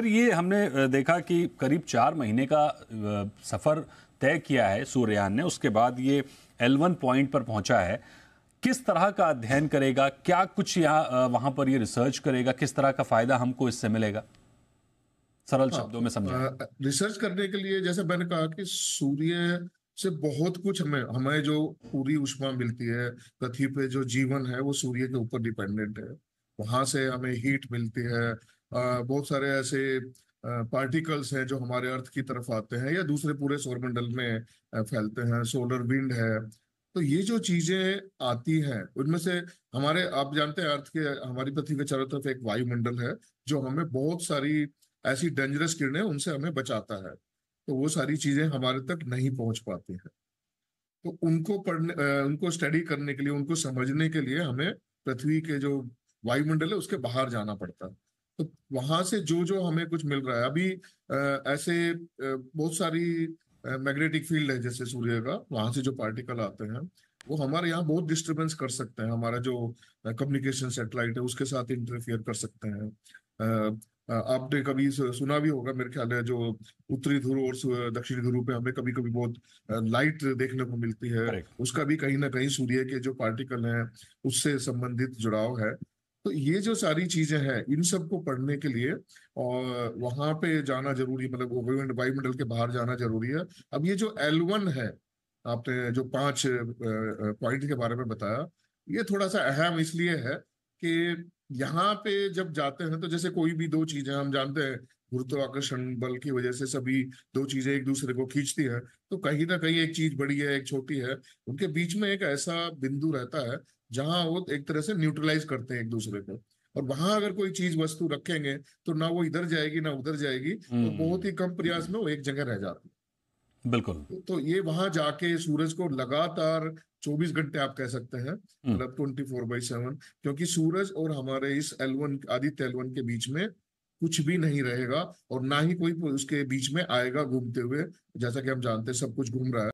Sir ये हमने देखा कि करीब चार महीने का सफ़र तय किया है सूर्यान ने उसके बाद ये एल वन पॉइंट पर पहुंचा है किस तरह का अध्ययन करेगा क्या कुछ यहाँ वहां पर ये रिसर्च करेगा किस तरह का फ़ायदा हमको इससे मिलेगा सरल हाँ, शब्दों में समझा रिसर्च करने के लिए जैसे मैंने कहा कि सूर्य से बहुत कुछ हमें हमें जो पूरी उष्मा मिलती है पृथ्वी पे जो जीवन है वो सूर्य के ऊपर डिपेंडेंट है वहां से हमें हीट मिलती है बहुत सारे ऐसे पार्टिकल्स हैं जो हमारे अर्थ की तरफ आते हैं या दूसरे पूरे सौरमंडल में फैलते हैं सोलर विंड है तो ये जो चीजें आती हैं उनमें से हमारे आप जानते हैं अर्थ के हमारी पृथ्वी के चारों तरफ एक वायुमंडल है जो हमें बहुत सारी ऐसी डेंजरस किरणें उनसे हमें बचाता है तो वो सारी चीजें हमारे तक नहीं पहुंच पाती हैं तो उनको पढ़ने उनको स्टडी करने के लिए उनको समझने के लिए हमें पृथ्वी के जो वायुमंडल है उसके बाहर जाना पड़ता है तो वहां से जो जो हमें कुछ मिल रहा है अभी आ, ऐसे बहुत सारी मैग्नेटिक फील्ड है जैसे सूर्य का वहां से जो पार्टिकल आते हैं वो हमारे यहाँ बहुत डिस्टरबेंस कर सकते हैं हमारा जो कम्युनिकेशन सेटेलाइट है उसके साथ इंटरफेयर कर सकते हैं आपने कभी सुना भी होगा मेरे ख्याल है जो उत्तरी ध्रुव और दक्षिणी ध्रुव पे हमें कभी कभी बहुत लाइट देखने को मिलती है उसका भी कहीं ना कहीं सूर्य के जो पार्टिकल हैं उससे संबंधित जुड़ाव है तो ये जो सारी चीजें हैं इन सब को पढ़ने के लिए और वहां पे जाना जरूरी मतलब वायुमंडल के बाहर जाना जरूरी है अब ये जो एल वन है आपने जो पांच पॉइंट के बारे में बताया ये थोड़ा सा अहम इसलिए है कि यहाँ पे जब जाते हैं तो जैसे कोई भी दो चीजें हम जानते हैं गुरुत्वाकर्षण बल की वजह से सभी दो चीजें एक दूसरे को खींचती हैं तो कहीं ना कहीं एक चीज बड़ी है एक छोटी है उनके बीच में एक ऐसा बिंदु रहता है जहां वो एक तरह से न्यूट्रलाइज करते हैं एक दूसरे को और वहां अगर कोई चीज वस्तु रखेंगे तो ना वो इधर जाएगी ना उधर जाएगी तो हम्म। बहुत ही कम प्रयास में वो एक जगह रह जाती है बिल्कुल तो ये वहां जाके सूरज को लगातार 24 घंटे आप कह सकते हैं हम्म। मतलब 24 बाई सेवन क्योंकि सूरज और हमारे इस एलवन आदित्य एलवन के बीच में कुछ भी नहीं रहेगा और ना ही कोई उसके बीच में आएगा घूमते हुए जैसा कि हम जानते हैं सब कुछ घूम रहा है